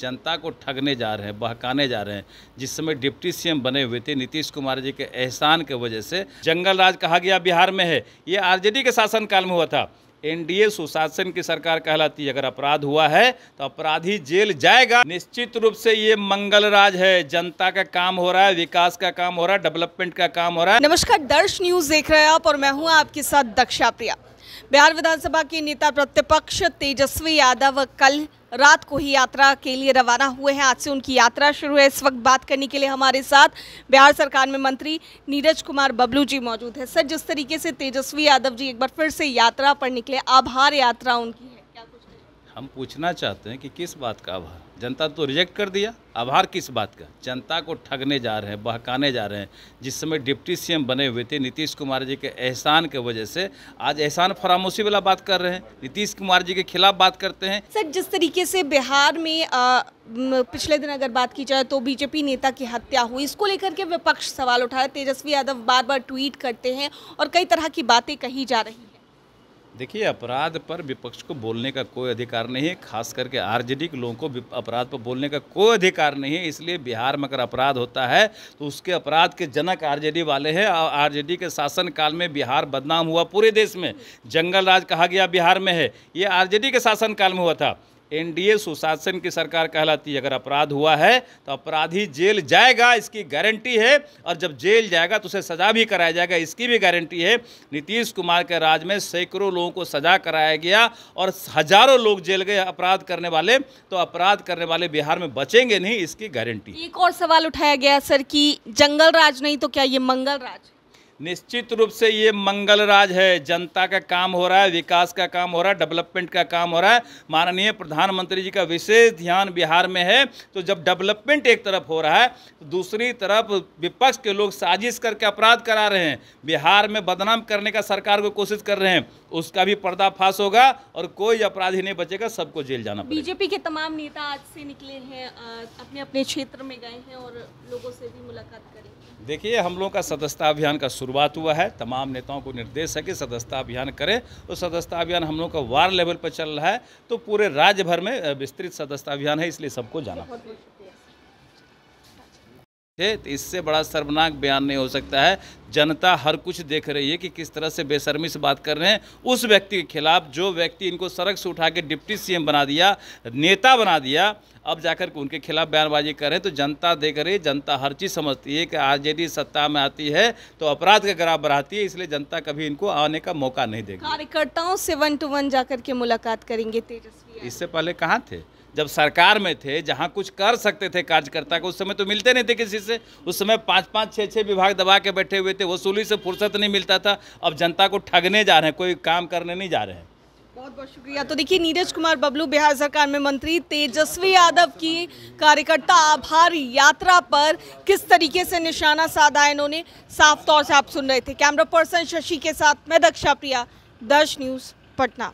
जनता को ठगने जा रहे हैं बहकाने जा रहे हैं जिस समय डिप्टी सीएम बने हुए थे नीतीश कुमार जी के एहसान के वजह से जंगल राज कहा गया बिहार में है ये आरजेडी के शासनकाल में हुआ था एनडीए सुशासन की सरकार कहलाती है अगर अपराध हुआ है तो अपराधी जेल जाएगा निश्चित रूप से ये मंगल राज है जनता का काम हो रहा है विकास का काम हो रहा है डेवलपमेंट का काम हो रहा है नमस्कार दर्श न्यूज देख रहे हैं आप और मैं हूँ आपके साथ दक्षा प्रिया बिहार विधानसभा के नेता प्रतिपक्ष तेजस्वी यादव कल रात को ही यात्रा के लिए रवाना हुए हैं आज से उनकी यात्रा शुरू है इस वक्त बात करने के लिए हमारे साथ बिहार सरकार में मंत्री नीरज कुमार बबलू जी मौजूद है सर जिस तरीके से तेजस्वी यादव जी एक बार फिर से यात्रा पर निकले आभार यात्रा उनकी है क्या कुछ है? हम पूछना चाहते हैं कि किस बात का आभार जनता तो रिजेक्ट कर दिया आभार किस बात का जनता को ठगने जा रहे हैं बहकाने जा रहे हैं जिस समय डिप्टी सीएम बने हुए थे नीतीश कुमार जी के एहसान के वजह से आज एहसान फरामोशी वाला बात कर रहे हैं नीतीश कुमार जी के खिलाफ बात करते हैं सर जिस तरीके से बिहार में आ, पिछले दिन अगर बात की जाए तो बीजेपी नेता की हत्या हुई इसको लेकर के विपक्ष सवाल उठा रहे तेजस्वी यादव बार बार ट्वीट करते हैं और कई तरह की बातें कही जा रही देखिए अपराध पर विपक्ष को बोलने का कोई अधिकार नहीं है खास करके आरजेडी के लोगों को अपराध पर बोलने का कोई अधिकार नहीं है इसलिए बिहार में अगर अपराध होता है तो उसके अपराध के जनक आरजेडी वाले हैं और आरजेडी के शासन काल में बिहार बदनाम हुआ पूरे देश में जंगल राज कहा गया बिहार में है ये डी के शासन काल में हुआ था एनडीए सुशासन की सरकार कहलाती है अगर अपराध हुआ है तो अपराधी जेल जाएगा इसकी गारंटी है और जब जेल जाएगा तो उसे सज़ा भी कराया जाएगा इसकी भी गारंटी है नीतीश कुमार के राज में सैकड़ों लोगों को सज़ा कराया गया और हज़ारों लोग जेल गए अपराध करने वाले तो अपराध करने वाले बिहार में बचेंगे नहीं इसकी गारंटी एक और सवाल उठाया गया सर कि जंगल राज नहीं तो क्या ये मंगल राज निश्चित रूप से ये मंगल राज है जनता का काम हो रहा है विकास का काम हो रहा है डेवलपमेंट का काम हो रहा है माननीय प्रधानमंत्री जी का विशेष ध्यान बिहार में है तो जब डेवलपमेंट एक तरफ हो रहा है तो दूसरी तरफ विपक्ष के लोग साजिश करके अपराध करा रहे हैं बिहार में बदनाम करने का सरकार को कोशिश कर रहे हैं उसका भी पर्दाफाश होगा और कोई अपराधी नहीं बचेगा सबको जेल जाना बीजेपी के तमाम नेता आज से निकले हैं अपने अपने क्षेत्र में गए हैं और लोगों से भी मुलाकात करेंगे देखिए हम लोगों का सदस्यता अभियान का शुरू शुरुआत हुआ है तमाम नेताओं को निर्देश है कि सदस्यता अभियान करें और तो सदस्यता अभियान हम लोग का वार लेवल पर चल रहा है तो पूरे राज्य भर में विस्तृत सदस्यता अभियान है इसलिए सबको जाना थे तो इससे बड़ा शर्मनाक बयान नहीं हो सकता है जनता हर कुछ देख रही है कि किस तरह से बेशर्मी से बात कर रहे हैं उस व्यक्ति के खिलाफ जो व्यक्ति इनको सड़क से उठा के डिप्टी सीएम बना दिया नेता बना दिया अब जाकर उनके खिलाफ बयानबाजी कर रहे हैं तो जनता देख रही है जनता हर चीज़ समझती है कि आरजेडी सत्ता में आती है तो अपराध का ग्राफ बढ़ाती है इसलिए जनता कभी इनको आने का मौका नहीं देगी कार्यकर्ताओं से वन टू वन जाकर के मुलाकात करेंगे तेजस्वी इससे पहले कहाँ थे जब सरकार में थे जहाँ कुछ कर सकते थे कार्यकर्ता को उस समय तो मिलते नहीं थे किसी से उस समय पाँच पाँच छः छः विभाग दबा के बैठे हुए थे वसूली से फुर्सत नहीं मिलता था अब जनता को ठगने जा रहे हैं कोई काम करने नहीं जा रहे हैं बहुत बहुत शुक्रिया तो देखिए नीरज कुमार बबलू बिहार सरकार में मंत्री तेजस्वी यादव की कार्यकर्ता आभार यात्रा पर किस तरीके से निशाना साधा इन्होंने साफ तौर से आप सुन रहे थे कैमरा पर्सन शशि के साथ मैं दक्षा प्रिया दर्श न्यूज़ पटना